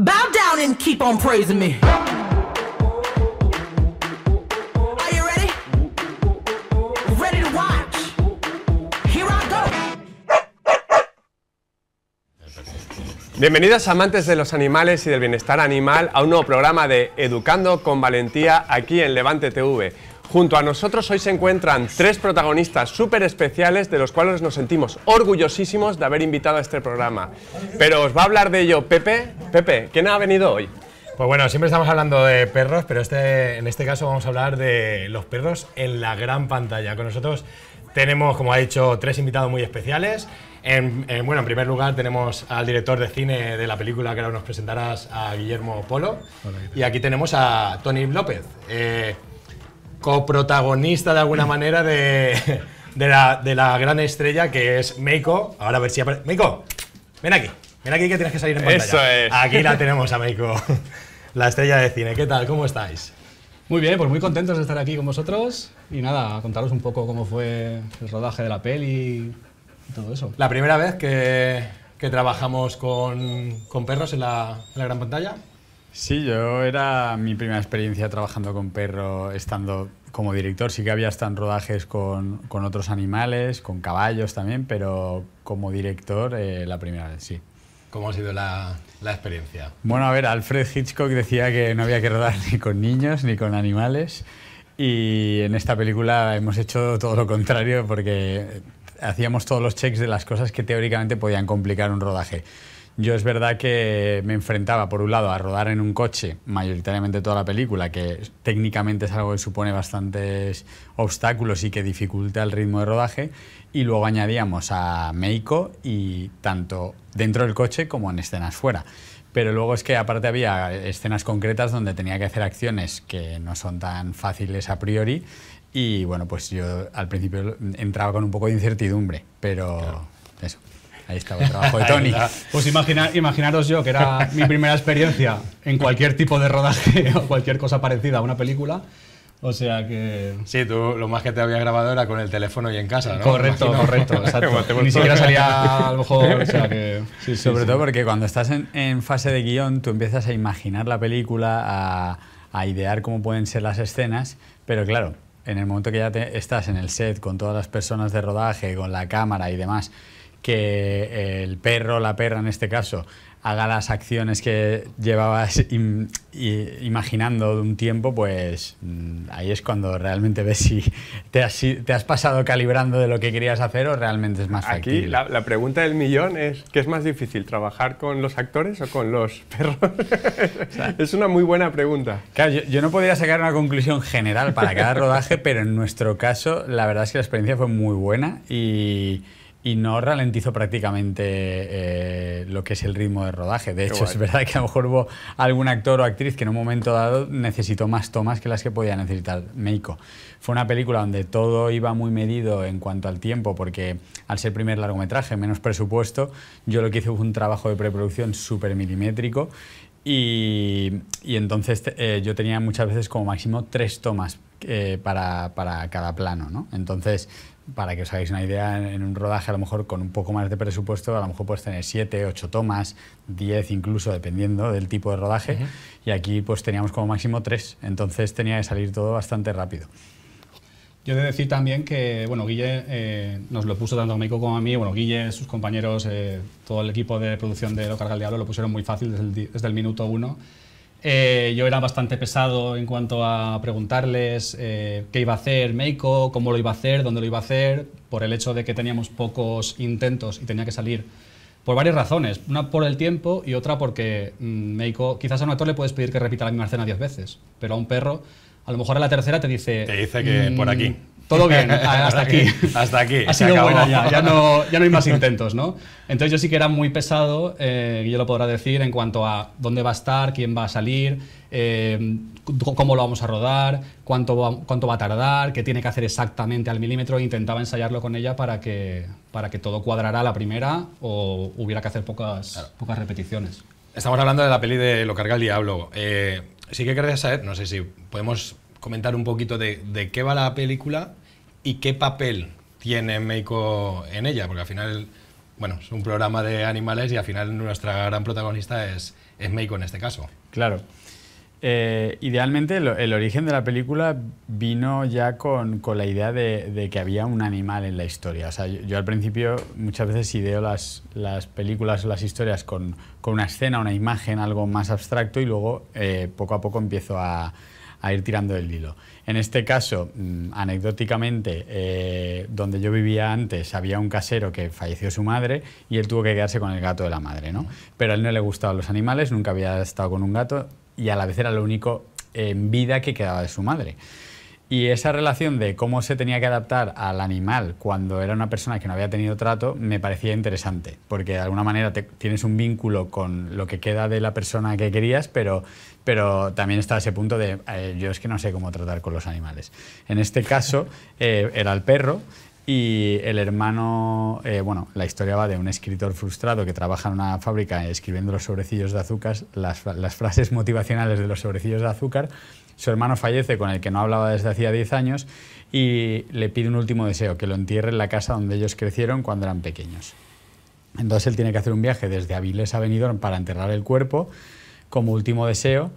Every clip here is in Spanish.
Bow Bienvenidos amantes de los animales y del bienestar animal a un nuevo programa de Educando con Valentía aquí en Levante TV. Junto a nosotros hoy se encuentran tres protagonistas súper especiales de los cuales nos sentimos orgullosísimos de haber invitado a este programa. Pero os va a hablar de ello Pepe. Pepe, ¿quién ha venido hoy? Pues bueno, siempre estamos hablando de perros, pero este, en este caso vamos a hablar de los perros en la gran pantalla. Con nosotros tenemos, como ha dicho, tres invitados muy especiales. En, bueno, en primer lugar tenemos al director de cine de la película que ahora nos presentarás, a Guillermo Polo. y aquí tenemos a Tony López. Eh, coprotagonista de alguna manera de, la, gran estrella que es Meiko. Ahora a ver si aparece. Meiko, ven aquí. Ven aquí que tienes que salir en pantalla. Eso es. Aquí la tenemos a Meiko, la estrella de cine. ¿Qué tal? ¿Cómo estáis? Muy bien, pues muy contentos de estar aquí con vosotros y nada, contaros un poco cómo fue el rodaje de la peli y todo eso. La primera vez que, trabajamos con, con perros en la, en la gran pantalla. Sí, yo era mi primera experiencia trabajando con perro, estando como director. Sí que había estado en rodajes con, otros animales, con caballos también, pero como director eh, la primera vez, sí. ¿Cómo ha sido la, la, experiencia? Bueno, a ver, Alfred Hitchcock decía que no había que rodar ni con niños ni con animales y en esta película hemos hecho todo lo contrario porque hacíamos todos los checks de las cosas que teóricamente podían complicar un rodaje. Yo es verdad que me enfrentaba, por un lado, a rodar en un coche mayoritariamente toda la película, que técnicamente es algo que supone bastantes obstáculos y que dificulta el ritmo de rodaje, y luego añadíamos a Meiko y tanto dentro del coche como en escenas fuera. Pero luego es que aparte había escenas concretas donde tenía que hacer acciones que no son tan fáciles a priori y bueno, pues yo al principio entraba con un poco de incertidumbre, pero eso. Ahí estaba el trabajo de Tony. pues imaginar, imaginaros yo, que era mi primera experiencia en cualquier tipo de rodaje o cualquier cosa parecida a una película. O sea que. Sí, tú lo más que te había grabado era con el teléfono y en casa, ¿no? Correcto, correcto, Ni siquiera salía a lo mejor. sí, Sobre todo porque cuando estás en, fase de guión, tú empiezas a imaginar la película, a, idear cómo pueden ser las escenas, pero claro, en el momento que ya estás en el set con todas las personas de rodaje, con la cámara y demás, que el perro, la perra en este caso, haga las acciones que llevabas imaginando de un tiempo, pues mm, ahí es cuando realmente ves si te has, pasado calibrando de lo que querías hacer o realmente es más factible. Aquí la, pregunta del millón es, ¿qué es más difícil, trabajar con los actores o con los perros? es una muy buena pregunta. Claro, yo no podría sacar una conclusión general para cada rodaje, pero en nuestro caso la verdad es que la experiencia fue muy buena y y no ralentizó prácticamente eh, lo que es el ritmo de rodaje. De hecho, es verdad que a lo mejor hubo algún actor o actriz que en un momento dado necesitó más tomas que las que podía necesitar Meiko. Fue una película donde todo iba muy medido en cuanto al tiempo, porque al ser primer largometraje, menos presupuesto, yo lo que hice fue un trabajo de preproducción súper milimétrico. Y, entonces eh, yo tenía muchas veces como máximo tres tomas eh, para, cada plano. Entonces para que os hagáis una idea, en un rodaje a lo mejor con un poco más de presupuesto, a lo mejor puedes tener 7, 8 tomas, 10 incluso, dependiendo del tipo de rodaje. Y aquí pues teníamos como máximo 3, entonces tenía que salir todo bastante rápido. Yo he de decir también que, bueno, Guille eh, nos lo puso tanto a Mico como a mí, bueno, Guille, sus compañeros, eh, todo el equipo de producción de Lo Carga el Diablo lo pusieron muy fácil desde el, desde el minuto uno. Eh, yo era bastante pesado en cuanto a preguntarles eh, qué iba a hacer Meiko, cómo lo iba a hacer, dónde lo iba a hacer, por el hecho de que teníamos pocos intentos y tenía que salir. Por varias razones, una por el tiempo y otra porque mm, quizás a un actor le puedes pedir que repita la misma escena diez veces, pero a un perro, a lo mejor a la tercera te dice... Te dice que por mm, aquí todo bien, hasta aquí. hasta aquí. ha sido ya, ya no, hay más intentos, ¿no? Entonces yo sí que era muy pesado, eh, yo lo podrá decir, en cuanto a dónde va a estar, quién va a salir, eh, cómo lo vamos a rodar, cuánto va, cuánto va a tardar, qué tiene que hacer exactamente al milímetro. Intentaba ensayarlo con ella para que, para que todo cuadrara la primera o hubiera que hacer pocas, pocas repeticiones. Estamos hablando de la peli de Lo carga el diablo. Eh, sí que querría saber, no sé si podemos comentar un poquito de, de qué va la película y qué papel tiene Meiko en ella, porque al final, bueno, es un programa de animales y al final nuestra gran protagonista es, es Meiko en este caso. Claro. Eh, idealmente el, origen de la película vino ya con, con la idea de, que había un animal en la historia. O sea, yo, al principio muchas veces ideo las, las películas o las historias con, con, una escena, una imagen, algo más abstracto y luego eh, poco a poco empiezo a, a ir tirando del hilo. En este caso, mm, anecdóticamente, eh, donde yo vivía antes había un casero que falleció su madre y él tuvo que quedarse con el gato de la madre, ¿no? Pero a él no le gustaban los animales, nunca había estado con un gato y a la vez era lo único en vida que quedaba de su madre. Y esa relación de cómo se tenía que adaptar al animal cuando era una persona que no había tenido trato me parecía interesante, porque de alguna manera tienes un vínculo con lo que queda de la persona que querías, pero, pero también está ese punto de eh, yo es que no sé cómo tratar con los animales. En este caso eh, era el perro y el hermano, eh, bueno, la historia va de un escritor frustrado que trabaja en una fábrica escribiendo los sobrecillos de azúcar, las, las frases motivacionales de los sobrecillos de azúcar su hermano fallece, con el que no hablaba desde hacía 10 años, y le pide un último deseo, que lo entierre en la casa donde ellos crecieron cuando eran pequeños. Entonces él tiene que hacer un viaje desde Aviles a Benidorm para enterrar el cuerpo como último deseo,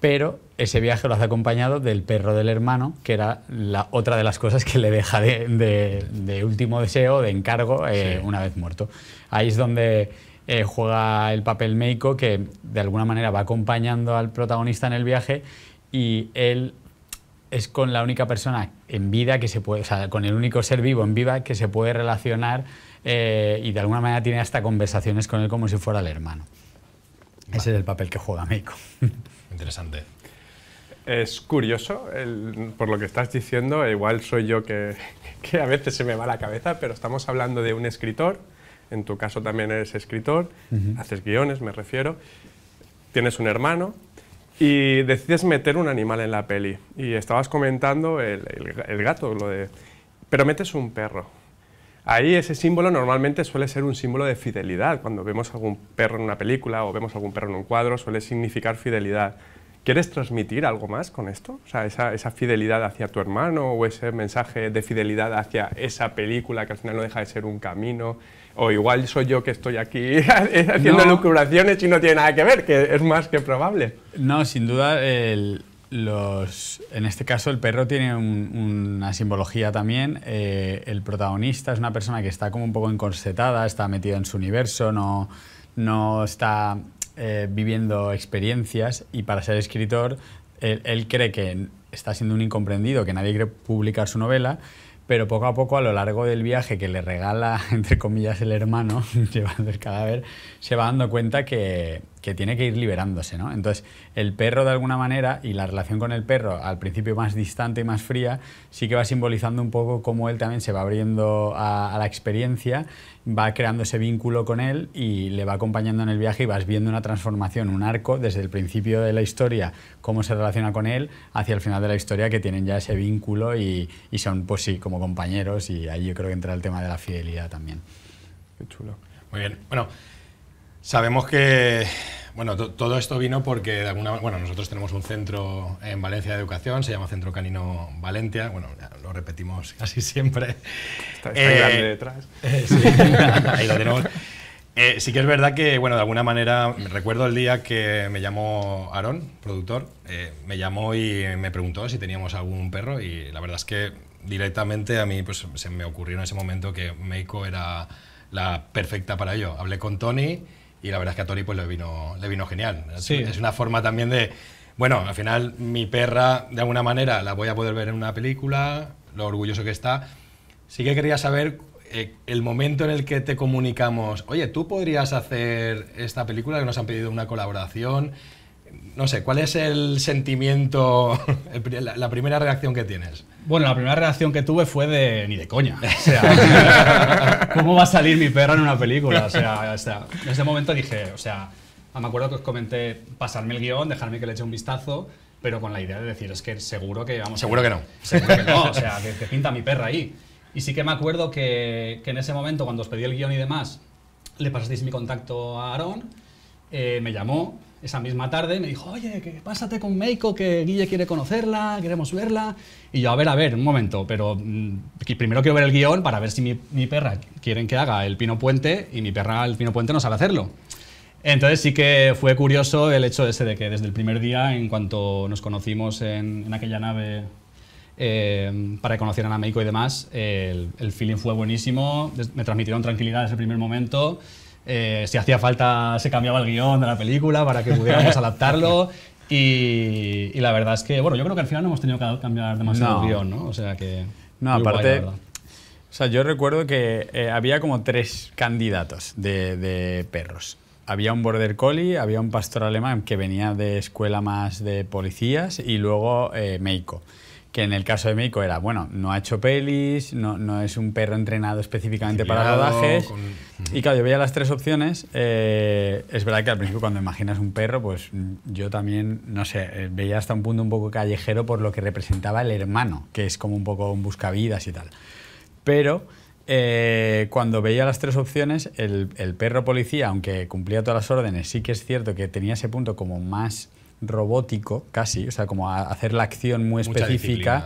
pero ese viaje lo hace acompañado del perro del hermano, que era la otra de las cosas que le deja de, último deseo, de encargo, eh, una vez muerto. Ahí es donde eh, juega el papel Meiko, que de alguna manera va acompañando al protagonista en el viaje y él es con la única persona en vida que se puede, o sea, con el único ser vivo en vida que se puede relacionar eh, y de alguna manera tiene hasta conversaciones con él como si fuera el hermano. Ese es el papel que juega Meiko. Interesante. Es curioso, por lo que estás diciendo, igual soy yo que, a veces se me va la cabeza, pero estamos hablando de un escritor, en tu caso también eres escritor, haces guiones, me refiero, tienes un hermano, y decides meter un animal en la peli. Y estabas comentando el, gato, lo de, pero metes un perro. Ahí ese símbolo normalmente suele ser un símbolo de fidelidad. Cuando vemos algún perro en una película o vemos algún perro en un cuadro, suele significar fidelidad. ¿Quieres transmitir algo más con esto? O sea, esa, fidelidad hacia tu hermano o ese mensaje de fidelidad hacia esa película que al final no deja de ser un camino o igual soy yo que estoy aquí haciendo lucubraciones y no tiene nada que ver, que es más que probable. No, sin duda, los, en este caso el perro tiene una simbología también. Eh, el protagonista es una persona que está como un poco encorsetada, está metida en su universo, no, está eh, viviendo experiencias y para ser escritor él cree que está siendo un incomprendido, que nadie quiere publicar su novela pero poco a poco a lo largo del viaje que le regala, entre comillas, el hermano, llevando el cadáver, se va dando cuenta que, que tiene que ir liberándose, ¿no? Entonces, el perro de alguna manera y la relación con el perro, al principio más distante y más fría, sí que va simbolizando un poco cómo él también se va abriendo a, la experiencia, va creando ese vínculo con él y le va acompañando en el viaje y vas viendo una transformación, un arco desde el principio de la historia, cómo se relaciona con él, hacia el final de la historia que tienen ya ese vínculo y, son, pues sí, como compañeros y ahí yo creo que entra el tema de la fidelidad también. Qué chulo. Muy bien. Bueno, Sabemos que bueno, todo esto vino porque de alguna bueno, nosotros tenemos un centro en Valencia de educación, se llama Centro Canino Valencia, bueno, lo repetimos casi siempre. Está, grande eh, detrás. Eh, sí, ahí lo tenemos. Eh, sí que es verdad que, bueno, de alguna manera, recuerdo el día que me llamó Aarón, productor, me llamó y me preguntó si teníamos algún perro y la verdad es que directamente a mí pues, se me ocurrió en ese momento que Meiko era la perfecta para ello. Hablé con Tony y la verdad es que a Tori pues le vino, le vino genial. Es una forma también de, bueno, al final mi perra de alguna manera la voy a poder ver en una película, lo orgulloso que está. Sí que quería saber eh, el momento en el que te comunicamos, oye, tú podrías hacer esta película que nos han pedido una colaboración no sé, ¿cuál es el sentimiento, la, primera reacción que tienes? Bueno, la primera reacción que tuve fue de ni de coña. ¿cómo va a salir mi perra en una película? O sea, en ese momento dije, o sea, me acuerdo que os comenté pasarme el guión, dejarme que le eche un vistazo, pero con la idea de decir, es que seguro que vamos. Seguro que no. Seguro que no, o sea, que, pinta mi perra ahí. Y sí que me acuerdo que, en ese momento, cuando os pedí el guión y demás, le pasasteis mi contacto a Aaron, eh, me llamó esa misma tarde me dijo, oye, que pásate con Meiko, que Guille quiere conocerla, queremos verla. Y yo, a ver, a ver, un momento, pero mm, primero quiero ver el guión para ver si mi, perra quieren que haga el Pino Puente y mi perra el Pino Puente no sabe hacerlo. Entonces sí que fue curioso el hecho ese de que desde el primer día, en cuanto nos conocimos en, aquella nave eh, para que conocieran a Meiko y demás, el, el feeling fue buenísimo, me transmitieron tranquilidad desde el primer momento. Eh, si hacía falta, se cambiaba el guión de la película para que pudiéramos adaptarlo. Y, la verdad es que, bueno, yo creo que al final no hemos tenido que cambiar demasiado el guión, ¿no? O sea que. No, aparte. o sea, yo recuerdo que eh, había como tres candidatos de, perros había un border collie, había un pastor alemán que venía de escuela más de policías y luego eh, Meiko que en el caso de Meiko era, bueno, no ha hecho pelis, no, es un perro entrenado específicamente para rodajes. Y claro, yo veía las tres opciones. Eh, es verdad que al principio cuando imaginas un perro, pues yo también, no sé, eh, veía hasta un punto un poco callejero por lo que representaba el hermano, que es como un poco un buscavidas y tal. Pero eh, cuando veía las tres opciones, el perro policía, aunque cumplía todas las órdenes, sí que es cierto que tenía ese punto como más robótico, casi, o sea, como hacer la acción muy específica.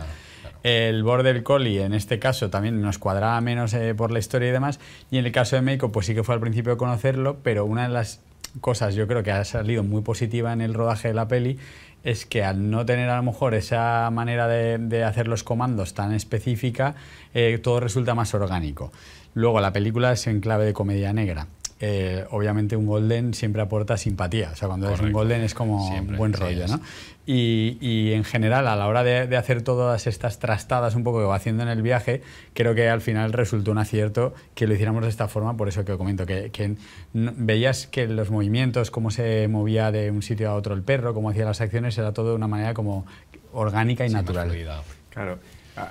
El Border Collie, en este caso, también nos cuadraba menos eh, por la historia y demás. Y en el caso de México, pues sí que fue al principio de conocerlo, pero una de las cosas yo creo que ha salido muy positiva en el rodaje de la peli es que al no tener a lo mejor esa manera de, hacer los comandos tan específica, eh, todo resulta más orgánico. Luego la película es en clave de comedia negra. Eh, obviamente un Golden siempre aporta simpatía. O sea, cuando es un Golden es como un buen rollo, ¿no? Y, en general, a la hora de, hacer todas estas trastadas un poco que va haciendo en el viaje, creo que al final resultó un acierto que lo hiciéramos de esta forma, por eso que comento, que, veías que los movimientos, cómo se movía de un sitio a otro el perro, cómo hacía las acciones, era todo de una manera como orgánica y natural. Claro. Ah.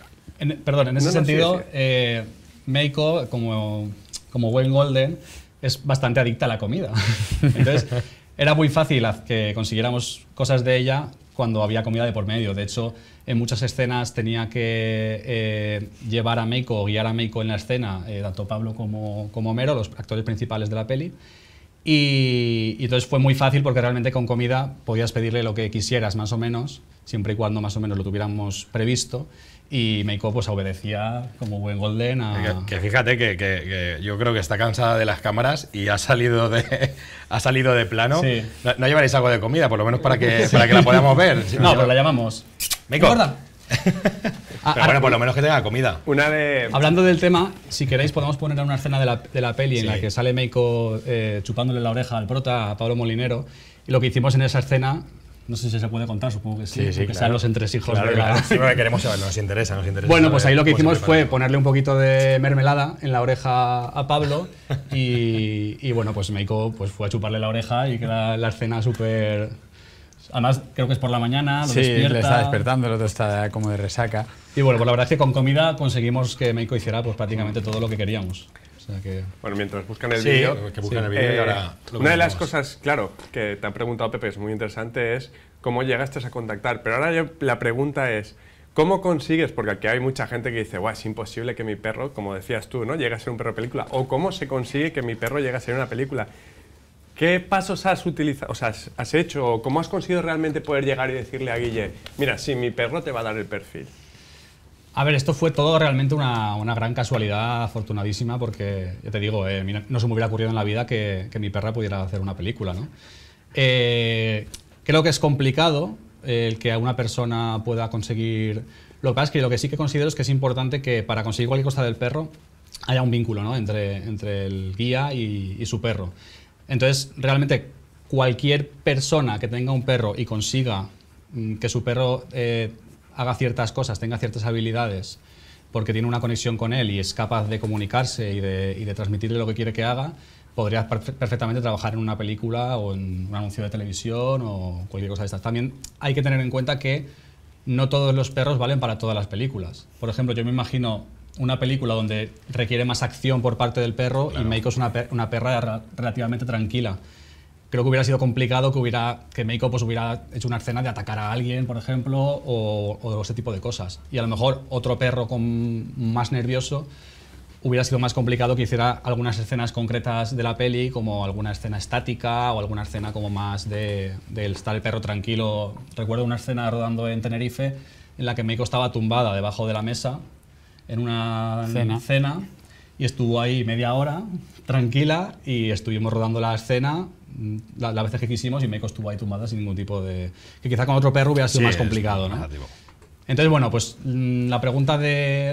perdón, en ese sentido, eh, como, como buen golden, es bastante adicta a la comida. Entonces, era muy fácil que consiguiéramos cosas de ella cuando había comida de por medio. De hecho, en muchas escenas tenía que eh, llevar a Meiko o guiar a Meiko en la escena, eh, tanto Pablo como, como Homero, los actores principales de la peli. Y, y, entonces fue muy fácil porque realmente con comida podías pedirle lo que quisieras, más o menos, siempre y cuando más o menos lo tuviéramos previsto y Meiko pues obedecía como buen Golden a... Que, fíjate que, yo creo que está cansada de las cámaras y ha salido de, ha salido de plano. No, llevaréis algo de comida, por lo menos para que, la podamos ver. no, pero la llamamos. Meiko. pero ah, ah, bueno, por lo menos que tenga comida. Una de... Hablando del tema, si queréis podemos poner una escena de la, peli en la que sale Meiko eh, chupándole la oreja al prota a Pablo Molinero. Y lo que hicimos en esa escena no sé si se puede contar, supongo que sí. que sean los entresijos claro, de Claro, queremos saber, nos interesa, nos interesa. Bueno, pues ahí lo que hicimos fue ponerle un poquito de mermelada en la oreja a Pablo y, bueno, pues Meiko pues, fue a chuparle la oreja y que la escena súper... Además, creo que es por la mañana, lo sí, le está despertando, el otro está como de resaca. Y bueno, pues la verdad es que con comida conseguimos que Meiko hiciera pues prácticamente todo lo que queríamos. Bueno, mientras buscan el vídeo... una de las cosas, claro, que te ha preguntado Pepe, es muy interesante, es cómo llegaste a contactar. Pero ahora la pregunta es, ¿cómo consigues? Porque aquí hay mucha gente que dice, es imposible que mi perro, como decías tú, ¿no? llegue a ser un perro película. O ¿cómo se consigue que mi perro llegue a ser una película? ¿Qué pasos has utilizado, has hecho, o cómo has conseguido realmente poder llegar y decirle a Guille, mira, si mi perro te va a dar el perfil? A ver, esto fue todo realmente una, gran casualidad afortunadísima porque, ya te digo, eh, no se me hubiera ocurrido en la vida que, mi perra pudiera hacer una película, ¿no? Eh, creo que es complicado eh, el que una persona pueda conseguir... Lo que es que lo que sí que considero es que es importante que para conseguir cualquier cosa del perro haya un vínculo entre, entre el guía y, su perro. Entonces, realmente cualquier persona que tenga un perro y consiga mm, que su perro haga ciertas cosas, tenga ciertas habilidades, porque tiene una conexión con él y es capaz de comunicarse y de, transmitirle lo que quiere que haga, podría perfectamente trabajar en una película o en un anuncio de televisión o cualquier cosa de estas. También hay que tener en cuenta que no todos los perros valen para todas las películas. Por ejemplo, yo me imagino una película donde requiere más acción por parte del perro y Meiko es una, una perra relativamente tranquila creo que hubiera sido complicado que hubiera que Meiko pues hubiera hecho una escena de atacar a alguien, por ejemplo, o, o, ese tipo de cosas. Y a lo mejor otro perro con más nervioso hubiera sido más complicado que hiciera algunas escenas concretas de la peli, como alguna escena estática o alguna escena como más de, estar el perro tranquilo. Recuerdo una escena rodando en Tenerife en la que Meiko estaba tumbada debajo de la mesa en una cena y estuvo ahí media hora tranquila y estuvimos rodando la escena Mm, la vez que quisimos y me estuvo ahí tumbada sin ningún tipo de... que quizá con otro perro hubiera sido más complicado, Entonces, bueno, pues mm, la pregunta de,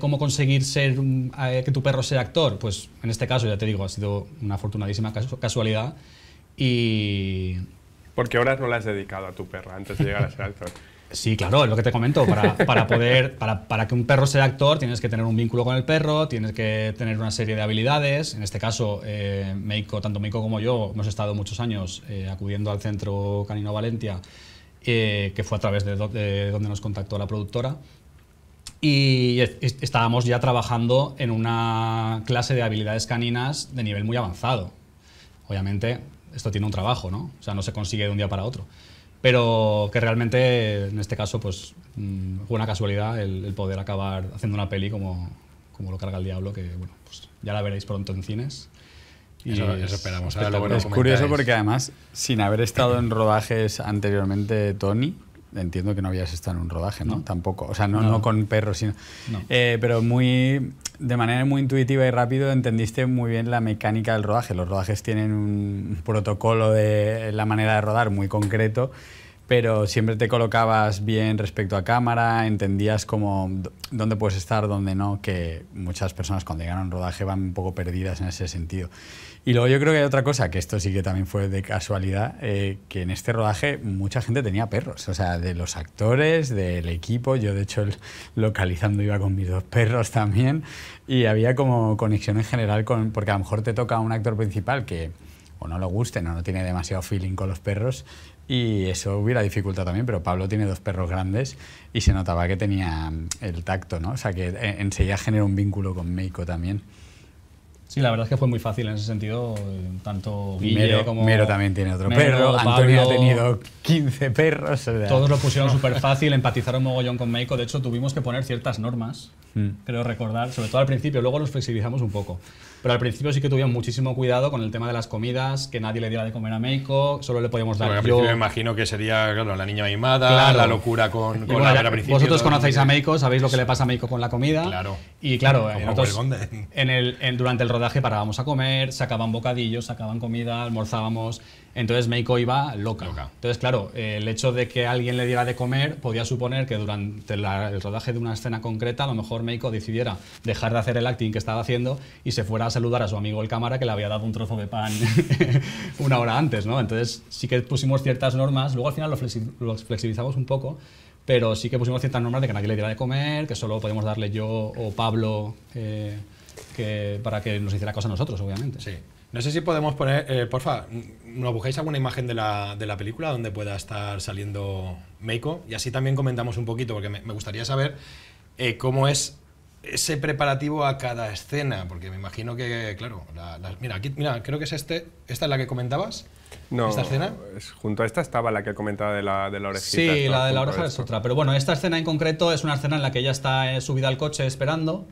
cómo conseguir ser, mm, que tu perro sea actor, pues en este caso, ya te digo, ha sido una fortunadísima casualidad y... Porque horas no la has dedicado a tu perro antes de llegar a ser actor. Sí, claro, es lo que te comento. Para, poder, para, para, que un perro sea actor, tienes que tener un vínculo con el perro, tienes que tener una serie de habilidades. En este caso, eh, tanto Meiko como yo hemos estado muchos años eh, acudiendo al Centro Canino Valencia, eh, que fue a través de, donde nos contactó la productora. Y estábamos ya trabajando en una clase de habilidades caninas de nivel muy avanzado. Obviamente, esto tiene un trabajo, ¿no? O sea, no se consigue de un día para otro pero que realmente en este caso pues fue mm, una casualidad el, poder acabar haciendo una peli como, como lo carga el diablo, que bueno, pues ya la veréis pronto en cines. Y eso, esperamos. es curioso porque además, sin haber estado en rodajes anteriormente, Tony, entiendo que no habías estado en un rodaje, ¿no? Tampoco, o sea, no, con perros, sino... Eh, pero muy, de manera muy intuitiva y rápido entendiste muy bien la mecánica del rodaje. Los rodajes tienen un protocolo de la manera de rodar muy concreto pero siempre te colocabas bien respecto a cámara, entendías como dónde puedes estar, dónde no, que muchas personas cuando llegan a un rodaje van un poco perdidas en ese sentido. Y luego yo creo que hay otra cosa, que esto sí que también fue de casualidad, eh, que en este rodaje mucha gente tenía perros, o sea, de los actores, del equipo, yo de hecho localizando iba con mis dos perros también, y había como conexión en general con, porque a lo mejor te toca un actor principal que o no le guste, o no tiene demasiado feeling con los perros y eso hubiera dificultad también, pero Pablo tiene dos perros grandes y se notaba que tenía mm, el tacto, ¿no? O sea, que eh, enseguida generó un vínculo con Meiko también. Sí, la verdad es que fue muy fácil en ese sentido, eh, tanto Mero, como... Mero también tiene otro perro, Antonio ha tenido 15 perros. Todos lo pusieron súper fácil, empatizaron mogollón con Meiko, de hecho tuvimos que poner ciertas normas, mm. creo recordar, sobre todo al principio, luego los flexibilizamos un poco. Pero al principio sí que tuvimos muchísimo cuidado con el tema de las comidas, que nadie le diera de comer a Meiko, solo le podíamos dar. al principio me imagino que sería, la niña mimada, la locura con, la, Vosotros conocéis a Meiko, sabéis lo que le pasa a Meiko con la comida. Claro. Y claro, en el, durante el rodaje parábamos a comer, sacaban bocadillos, sacaban comida, almorzábamos. Entonces Meiko iba loca. Entonces, claro, el hecho de que alguien le diera de comer podía suponer que durante el rodaje de una escena concreta, a lo mejor Meiko decidiera dejar de hacer el acting que estaba haciendo y se fuera a saludar a su amigo el cámara que le había dado un trozo de pan una hora antes, ¿no? Entonces sí que pusimos ciertas normas, luego al final lo flexibilizamos un poco, pero sí que pusimos ciertas normas de que nadie le diera de comer, que solo podíamos darle yo o Pablo eh, para que nos hiciera cosas nosotros, obviamente. Sí. No sé si podemos poner, eh, porfa, ¿nos buscáis alguna imagen de la, película donde pueda estar saliendo Meiko? Y así también comentamos un poquito, porque me, gustaría saber eh, cómo es ese preparativo a cada escena, porque me imagino que, claro, mira, mira, creo que es este, esta es la que comentabas. No, ¿Esta escena? junto a esta estaba la que comentaba de la, de la orejita. Sí, la de la oreja es otra, pero bueno, esta escena en concreto es una escena en la que ella está eh, subida al coche esperando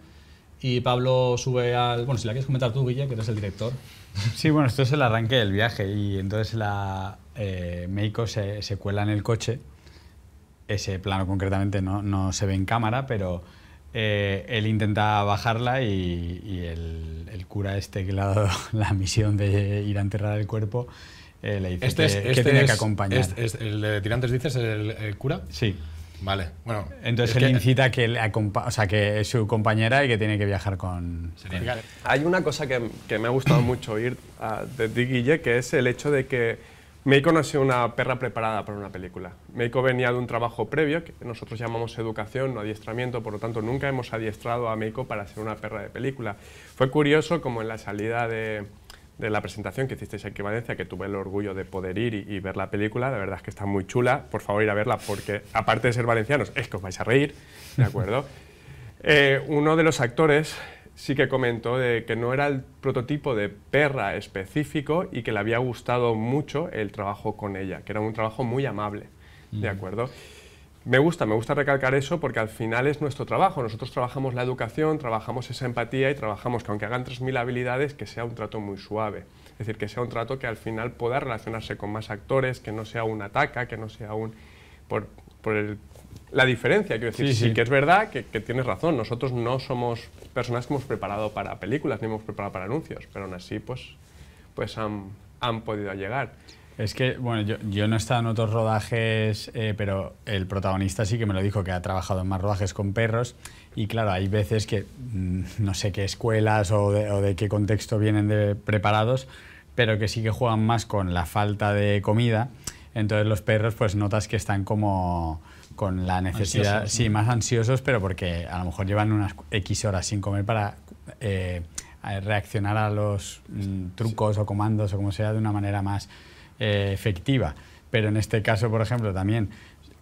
y Pablo sube al... Bueno, si la quieres comentar tú, Guille, que eres el director. Sí, bueno, esto es el arranque del viaje y entonces la eh, Meiko se, se, cuela en el coche. Ese plano concretamente no, no se ve en cámara, pero eh, él intenta bajarla y, el, el, cura este que le ha dado la misión de ir a enterrar el cuerpo eh, le dice este que, tiene que este acompañar. ¿El de tirantes dices, el cura? Sí. Vale, bueno. Entonces él incita que, sea, que es su compañera y que tiene que viajar con... Hay una cosa que, que, me ha gustado mucho oír ah, de Guille, que es el hecho de que Meiko no ha sido una perra preparada para una película. Meiko venía de un trabajo previo, que nosotros llamamos educación, no adiestramiento, por lo tanto nunca hemos adiestrado a Meiko para ser una perra de película. Fue curioso como en la salida de, de la presentación que hicisteis aquí en Valencia, que tuve el orgullo de poder ir y, ver la película. La verdad es que está muy chula. Por favor, ir a verla porque, aparte de ser valencianos, es que os vais a reír, ¿de acuerdo? Eh, uno de los actores sí que comentó de que no era el prototipo de perra específico y que le había gustado mucho el trabajo con ella, que era un trabajo muy amable, ¿de mm. acuerdo? Me gusta, me gusta recalcar eso porque al final es nuestro trabajo. Nosotros trabajamos la educación, trabajamos esa empatía y trabajamos que aunque hagan 3.000 habilidades, que sea un trato muy suave. Es decir, que sea un trato que al final pueda relacionarse con más actores, que no sea un ataca, que no sea un... Por, la diferencia, quiero decir, sí, que es verdad que, tienes razón. Nosotros no somos personas que hemos preparado para películas ni hemos preparado para anuncios, pero aún así pues, pues han, han podido llegar. Es que, bueno, yo, no he estado en otros rodajes, eh, pero el protagonista sí que me lo dijo, que ha trabajado en más rodajes con perros. Y claro, hay veces que mm, no sé qué escuelas o de, qué contexto vienen preparados, pero que sí que juegan más con la falta de comida. Entonces los perros, pues notas que están como con la necesidad, sí, más ansiosos, pero porque a lo mejor llevan unas X horas sin comer para... Eh, reaccionar a los mm, trucos o comandos o como sea de una manera más eh, efectiva. Pero en este caso, por ejemplo, también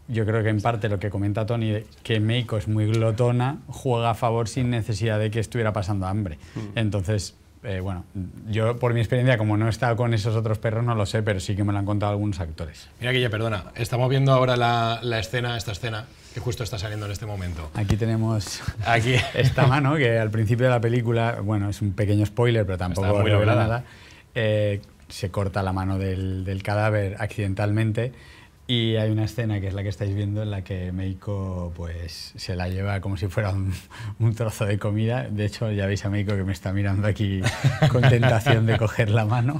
yo creo que en parte lo que comenta Tony, que Meiko es muy glotona, juega a favor sin necesidad de que estuviera pasando hambre. Mm. Entonces, eh, bueno, yo por mi experiencia, como no he estado con esos otros perros, no lo sé, pero sí que me lo han contado algunos actores. Mira, Guille, perdona, estamos viendo ahora la, escena, esta escena, que justo está saliendo en este momento. Aquí tenemos Aquí. esta mano, que al principio de la película, bueno, es un pequeño spoiler, pero tampoco revela nada. Eh, se corta la mano del, cadáver accidentalmente y hay una escena que es la que estáis viendo en la que Meiko pues se la lleva como si fuera un, trozo de comida. De hecho, ya veis a Meiko que me está mirando aquí con tentación de coger la mano.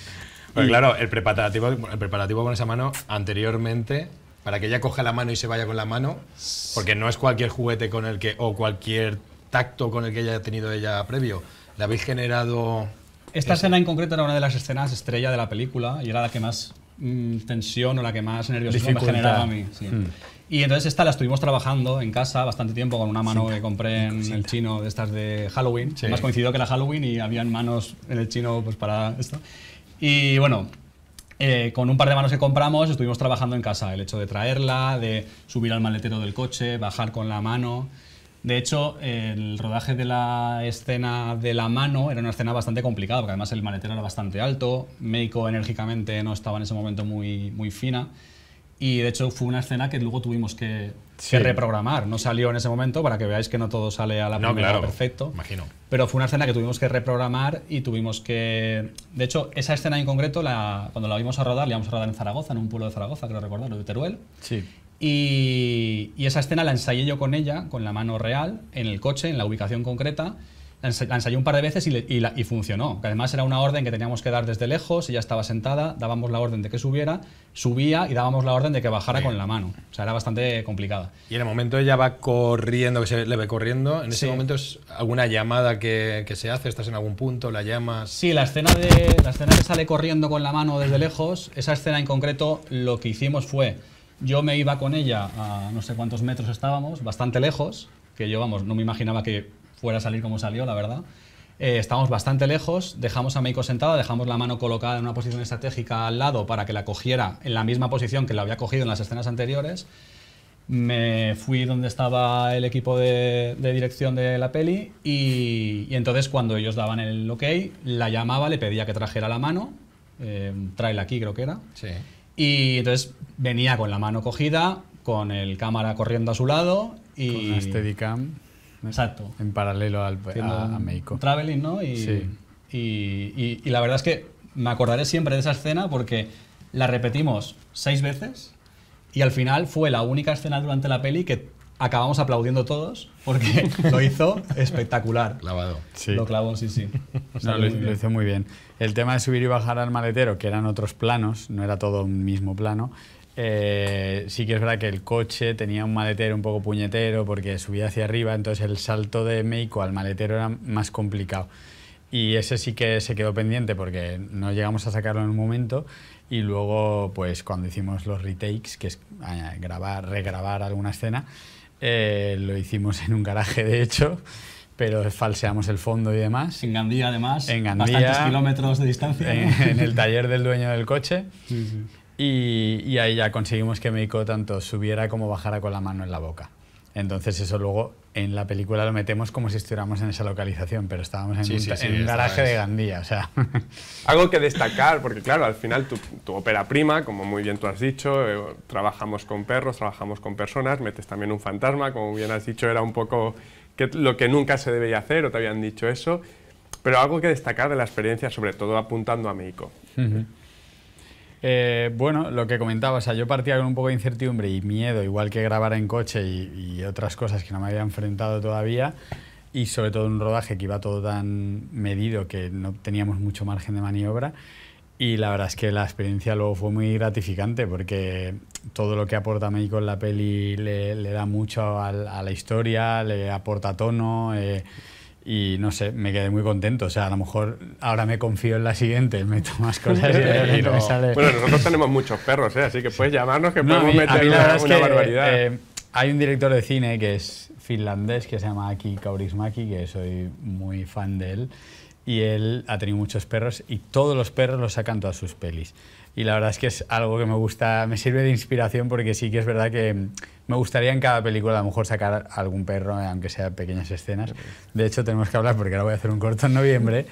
claro, el preparativo, el preparativo con esa mano anteriormente para que ella coja la mano y se vaya con la mano, porque no es cualquier juguete con el que o cualquier tacto con el que haya tenido ella previo. La habéis generado esta escena en concreto era una de las escenas estrella de la película y era la que más mm, tensión o la que más nerviosismo me generaba a mí. Hmm. Y entonces esta la estuvimos trabajando en casa bastante tiempo con una mano que compré en el chino de estas de Halloween. Más coincidió que la Halloween y habían manos en el chino pues para esto. Y bueno, eh, con un par de manos que compramos estuvimos trabajando en casa. El hecho de traerla, de subir al maletero del coche, bajar con la mano. De hecho, el rodaje de la escena de la mano era una escena bastante complicada, porque además el maletero era bastante alto, Meiko enérgicamente no estaba en ese momento muy, muy fina. Y de hecho fue una escena que luego tuvimos que, reprogramar. No salió en ese momento para que veáis que no todo sale a la no, claro, perfecto. Imagino. Pero fue una escena que tuvimos que reprogramar y tuvimos que. De hecho, esa escena en concreto, la, cuando la vimos a rodar, la íbamos a rodar en Zaragoza, en un pueblo de Zaragoza, creo recordar, de Teruel. Sí. Y, esa escena la ensayé yo con ella, con la mano real, en el coche, en la ubicación concreta. La ensayé un par de veces y, funcionó. además era una orden que teníamos que dar desde lejos, ella estaba sentada, dábamos la orden de que subiera, subía y dábamos la orden de que bajara con la mano. O sea, era bastante complicada. Y en el momento ella va corriendo, que se le ve corriendo, en ese momento es alguna llamada que, se hace, estás en algún punto, la llamas. Sí, la escena, de, la escena que sale corriendo con la mano desde lejos, esa escena en concreto, lo que hicimos fue yo me iba con ella a no sé cuántos metros estábamos, bastante lejos, que yo, no me imaginaba que fuera a salir como salió, la verdad. Eh, estábamos bastante lejos, dejamos a Meiko sentada, dejamos la mano colocada en una posición estratégica al lado para que la cogiera en la misma posición que la había cogido en las escenas anteriores. Me fui donde estaba el equipo de, dirección de la peli y, entonces cuando ellos daban el ok, la llamaba, le pedía que trajera la mano, eh, tráela aquí creo que era. Sí y entonces venía con la mano cogida, con el cámara corriendo a su lado y... Con la Exacto. En paralelo al, a, México. Traveling, ¿no? Y, sí. y, y, la verdad es que me acordaré siempre de esa escena porque la repetimos seis veces y al final fue la única escena durante la peli que acabamos aplaudiendo todos porque lo hizo espectacular. Clavado. Sí. Lo clavó, sí, sí. lo hizo muy bien. El tema de subir y bajar al maletero, que eran otros planos, no era todo un mismo plano, eh, sí que es verdad que el coche tenía un maletero un poco puñetero porque subía hacia arriba, entonces el salto de Meiko al maletero era más complicado. Y ese sí que se quedó pendiente porque no llegamos a sacarlo en un momento y luego pues cuando hicimos los retakes, que es ah, grabar, regrabar alguna escena, eh, lo hicimos en un garaje de hecho pero falseamos el fondo y demás. En Gandía, además, en Gandía, bastantes kilómetros de distancia. En, el taller del dueño del coche. Y, ahí ya conseguimos que Meiko tanto subiera como bajara con la mano en la boca. Entonces eso luego en la película lo metemos como si estuviéramos en esa localización, pero estábamos en, un, garaje de Gandía. O sea. Algo que destacar, porque claro, al final tu, tu ópera prima, como muy bien tú has dicho, eh, trabajamos con perros, trabajamos con personas, metes también un fantasma, como bien has dicho, era un poco lo que nunca se debía hacer o te habían dicho eso, pero algo que destacar de la experiencia, sobre todo apuntando a México. Eh, bueno, lo que comentaba, yo partía con un poco de incertidumbre y miedo, igual que grabar en coche y, otras cosas que no me había enfrentado todavía, y sobre todo un rodaje que iba todo tan medido que no teníamos mucho margen de maniobra. Y la verdad es que la experiencia luego fue muy gratificante porque todo lo que aporta México en la peli le, da mucho a, la historia, le aporta tono. Eh, y no sé, me quedé muy contento. O sea, a lo mejor ahora me confío en la siguiente, meto más cosas y, no me sale. Bueno, nosotros tenemos muchos perros, ¿eh? así que puedes llamarnos que podemos meter una, barbaridad. Eh, hay un director de cine que es finlandés que se llama Aki Kaurismaki, que soy muy fan de él y él ha tenido muchos perros y todos los perros los sacan todas sus pelis. Y la verdad es que es algo que me gusta, me sirve de inspiración porque sí que es verdad que me gustaría en cada película a lo mejor sacar algún perro, aunque sea pequeñas escenas. De hecho, tenemos que hablar porque ahora voy a hacer un corto en noviembre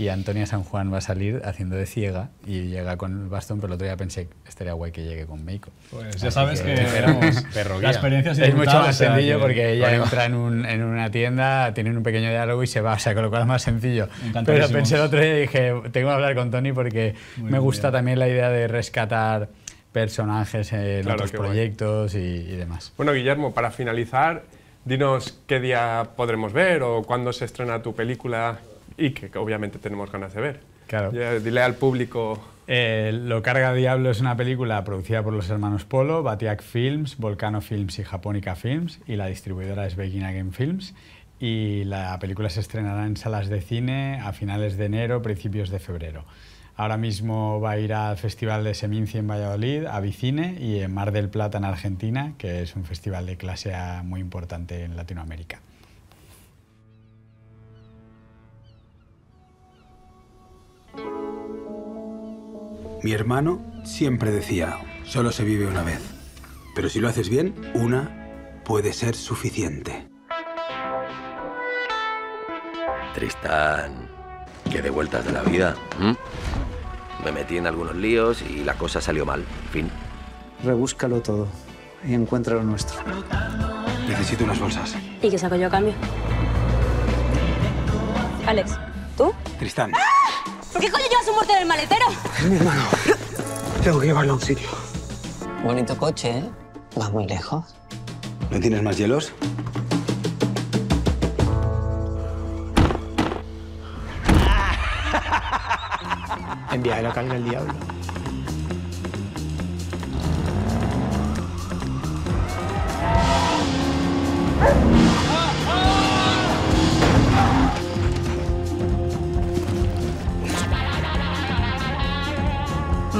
y Antonia San Juan va a salir haciendo de ciega y llega con el bastón, pero el otro día pensé, estaría guay que llegue con Meiko. Pues ya sabes que, la experiencia es mucho más sencillo porque ella entra en, una tienda, tienen un pequeño diálogo y se va, o sea, con lo cual es más sencillo. Pero pensé el otro día y dije, tengo que hablar con Tony porque me gusta también la idea de rescatar personajes eh, en otros proyectos y demás. Bueno, Guillermo, para finalizar, dinos qué día podremos ver o cuándo se estrena tu película y que obviamente tenemos ganas de ver. Claro. dile al público. Eh, Lo Carga Diablo es una película producida por los hermanos Polo, ...Batiak Films, Volcano Films y Japónica Films, y la distribuidora es Begin Again Films. Y la película se estrenará en salas de cine a finales de enero, principios de febrero. Ahora mismo va a ir al Festival de Seminci en Valladolid, a Vicine y en Mar del Plata en Argentina, que es un festival de clase A muy importante en Latinoamérica. Mi hermano siempre decía, solo se vive una vez. Pero si lo haces bien, una puede ser suficiente. Tristán, que de vueltas de la vida. Me metí en algunos líos y la cosa salió mal. Fin. Rebúscalo todo y encuentra lo nuestro. Necesito unas bolsas. ¿Y qué saco yo a cambio? Alex, ¿tú? Tristán. ¿Qué coño lleva su muerte en el maletero? Es mi hermano. Tengo que llevarlo a un sitio. Bonito coche, ¿eh? Va muy lejos. ¿No tienes más hielos? Envía la carga al diablo.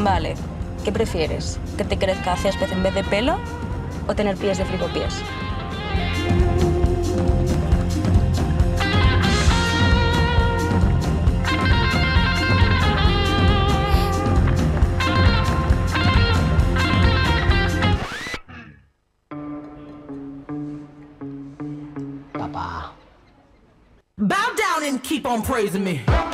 Vale, ¿qué prefieres? ¿Que te crezca césped en vez de pelo o tener pies de Papá. Bow down and keep on praising me.